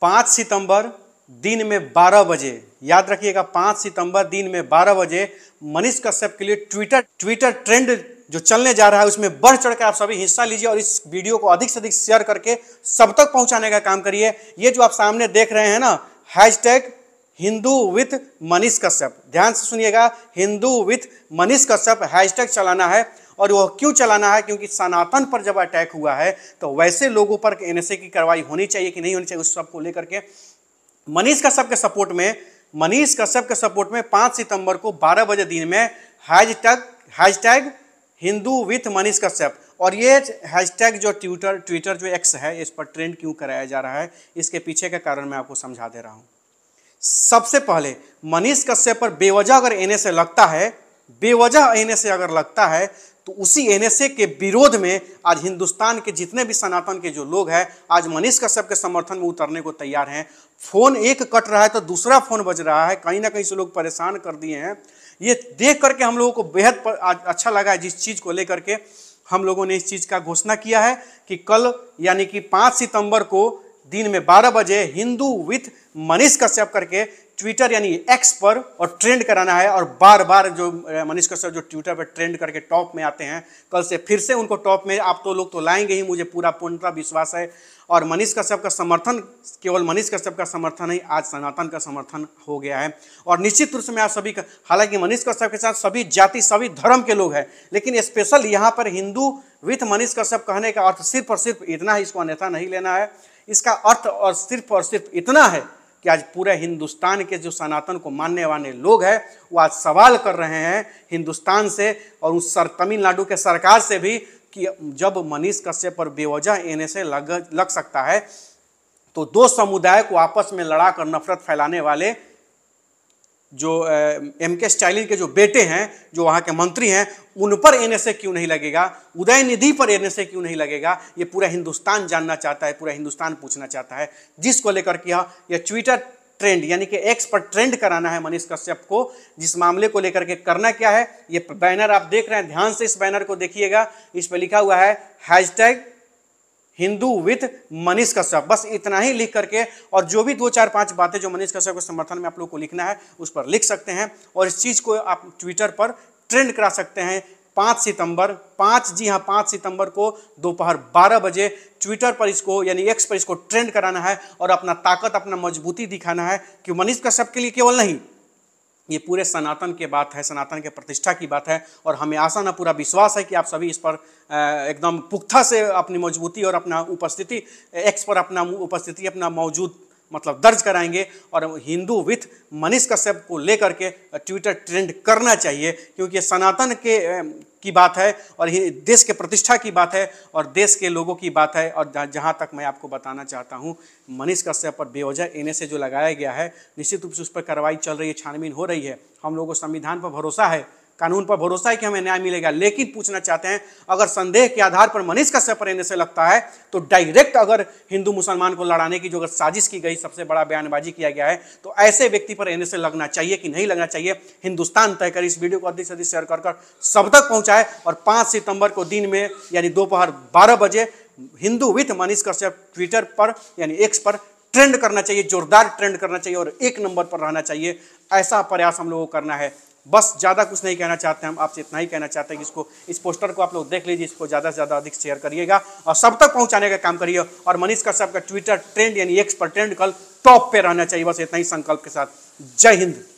पाँच सितंबर दिन में बारह बजे याद रखिएगा पाँच सितंबर दिन में बारह बजे मनीष कश्यप के लिए ट्विटर ट्विटर ट्रेंड जो चलने जा रहा है उसमें बढ़ चढ़ के आप सभी हिस्सा लीजिए और इस वीडियो को अधिक से अधिक शेयर करके सब तक पहुंचाने का काम करिए ये जो आप सामने देख रहे हैं ना hashtag Hindu with Manish Kashyap ध्यान से सुनिएगा हिंदू विथ मनीष कश्यप हैशटैग चलाना है और वह क्यों चलाना है क्योंकि सनातन पर जब अटैक हुआ है तो वैसे लोगों पर एन की कार्रवाई होनी चाहिए कि नहीं होनी चाहिए उस सब को लेकर के मनीष कश्यप के सपोर्ट में मनीष कश्यप के सपोर्ट में पाँच सितंबर को बारह बजे दिन में hashtag hashtag Hindu with Manish Kashyap और ये हैशटैग जो ट्विटर ट्विटर जो एक्स है इस पर ट्रेंड क्यों कराया जा रहा है इसके पीछे का कारण मैं आपको समझा दे रहा हूँ सबसे पहले मनीष कश्यप पर बेवजह अगर एन लगता है बेवजह एनएसए अगर लगता है तो उसी एनएसए के विरोध में आज हिंदुस्तान के जितने भी सनातन के जो लोग हैं आज मनीष कश्यप के समर्थन में उतरने को तैयार हैं फोन एक कट रहा है तो दूसरा फोन बज रहा है कहीं ना कहीं से लोग परेशान कर दिए हैं ये देख करके हम लोगों को बेहद अच्छा लगा है जिस चीज़ को लेकर के हम लोगों ने इस चीज़ का घोषणा किया है कि कल यानी कि पाँच सितंबर को दिन में बारह बजे हिंदू विथ मनीष कश्यप करके ट्विटर यानी एक्स पर और ट्रेंड कराना है और बार बार जो मनीष कश्यप जो ट्विटर पर ट्रेंड करके टॉप में आते हैं कल से फिर से उनको टॉप में आप तो लोग तो लाएंगे ही मुझे पूरा पूर्णता विश्वास है और मनीष कश्यप का समर्थन केवल मनीष कश्यप का समर्थन ही आज सनातन का समर्थन हो गया है और निश्चित रूप से मैं आप सभी का हालांकि मनीष कश्यप के साथ सभी जाति सभी धर्म के लोग हैं लेकिन स्पेशल यहाँ पर हिंदू विथ मनीष कश्यप कहने का अर्थ सिर्फ और सिर्फ इतना है इसको अन्यथा नहीं लेना है इसका अर्थ और सिर्फ और सिर्फ इतना है कि आज पूरे हिंदुस्तान के जो सनातन को मानने वाले लोग हैं वो आज सवाल कर रहे हैं हिंदुस्तान से और उस सर तमिलनाडु के सरकार से भी कि जब मनीष कश्यप पर बेवजह एन लग लग सकता है तो दो समुदाय को आपस में लड़ाकर नफरत फैलाने वाले जो एम के स्टालिन के जो बेटे हैं जो वहाँ के मंत्री हैं उन पर एनएसए क्यों नहीं लगेगा उदय निधि पर एनएसए क्यों नहीं लगेगा ये पूरा हिंदुस्तान जानना चाहता है पूरा हिंदुस्तान पूछना चाहता है जिसको लेकर के यह ट्विटर ट्रेंड यानी कि एक्स पर ट्रेंड कराना है मनीष कश्यप को जिस मामले को लेकर के करना क्या है ये बैनर आप देख रहे हैं ध्यान से इस बैनर को देखिएगा इस पर लिखा हुआ है टैग हिंदू विथ मनीष कश्यप बस इतना ही लिख करके और जो भी दो चार पांच बातें जो मनीष कश्यप के समर्थन में आप लोग को लिखना है उस पर लिख सकते हैं और इस चीज़ को आप ट्विटर पर ट्रेंड करा सकते हैं पाँच सितंबर पाँच जी हाँ पाँच सितंबर को दोपहर बारह बजे ट्विटर पर इसको यानी एक्स पर इसको ट्रेंड कराना है और अपना ताकत अपना मजबूती दिखाना है कि मनीष कश्यप के लिए केवल नहीं ये पूरे सनातन के बात है सनातन के प्रतिष्ठा की बात है और हमें आशा ना पूरा विश्वास है कि आप सभी इस पर एकदम पुख्ता से अपनी मजबूती और अपना उपस्थिति एक्स पर अपना उपस्थिति अपना मौजूद मतलब दर्ज कराएंगे और हिंदू विथ मनीष कश्यप को लेकर के ट्विटर ट्रेंड करना चाहिए क्योंकि सनातन के की बात है और देश के प्रतिष्ठा की बात है और देश के लोगों की बात है और जहाँ तक मैं आपको बताना चाहता हूँ मनीष कश्यप पर बेवजह एन जो लगाया गया है निश्चित रूप से उस पर कार्रवाई चल रही है छानबीन हो रही है हम लोगों को संविधान पर भरोसा है कानून पर भरोसा है कि हमें न्याय मिलेगा लेकिन पूछना चाहते हैं अगर संदेह के आधार पर मनीष सफर पर से लगता है तो डायरेक्ट अगर हिंदू मुसलमान को लड़ाने की जो अगर साजिश की गई सबसे बड़ा बयानबाजी किया गया है तो ऐसे व्यक्ति पर एन लगना चाहिए कि नहीं लगना चाहिए हिंदुस्तान तय कर इस वीडियो को अधिक से अधिक शेयर कर सब तक पहुंचाए और पाँच सितंबर को दिन में यानी दोपहर बारह बजे हिंदू विथ मनीष कश्यप ट्विटर पर यानी एक्स पर ट्रेंड करना चाहिए जोरदार ट्रेंड करना चाहिए और एक नंबर पर रहना चाहिए ऐसा प्रयास हम लोगों को करना है बस ज़्यादा कुछ नहीं कहना चाहते हम आपसे इतना ही कहना चाहते हैं कि इसको इस पोस्टर को आप लोग देख लीजिए इसको ज़्यादा से ज़्यादा अधिक शेयर करिएगा और सब तक पहुँचाने का काम करिए और मनीष कश्यप का ट्विटर ट्रेंड यानी एक्स पर ट्रेंड कल टॉप पे रहना चाहिए बस इतना ही संकल्प के साथ जय हिंद